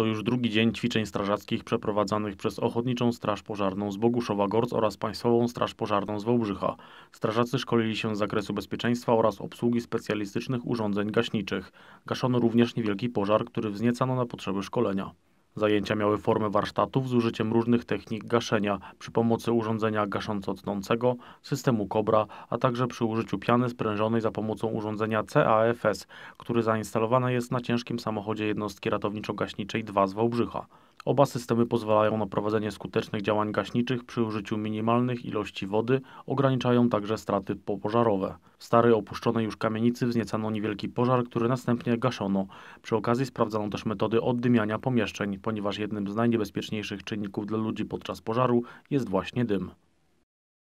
To już drugi dzień ćwiczeń strażackich przeprowadzanych przez Ochotniczą Straż Pożarną z Boguszowa Gorc oraz Państwową Straż Pożarną z Wałbrzycha. Strażacy szkolili się z zakresu bezpieczeństwa oraz obsługi specjalistycznych urządzeń gaśniczych. Gaszono również niewielki pożar, który wzniecano na potrzeby szkolenia. Zajęcia miały formę warsztatów z użyciem różnych technik gaszenia przy pomocy urządzenia gasząco-tnącego, systemu Cobra, a także przy użyciu piany sprężonej za pomocą urządzenia CAFS, który zainstalowany jest na ciężkim samochodzie jednostki ratowniczo-gaśniczej 2 z Wałbrzycha. Oba systemy pozwalają na prowadzenie skutecznych działań gaśniczych przy użyciu minimalnych ilości wody, ograniczają także straty popożarowe. W starej opuszczonej już kamienicy wzniecano niewielki pożar, który następnie gaszono. Przy okazji sprawdzano też metody oddymiania pomieszczeń, ponieważ jednym z najniebezpieczniejszych czynników dla ludzi podczas pożaru jest właśnie dym.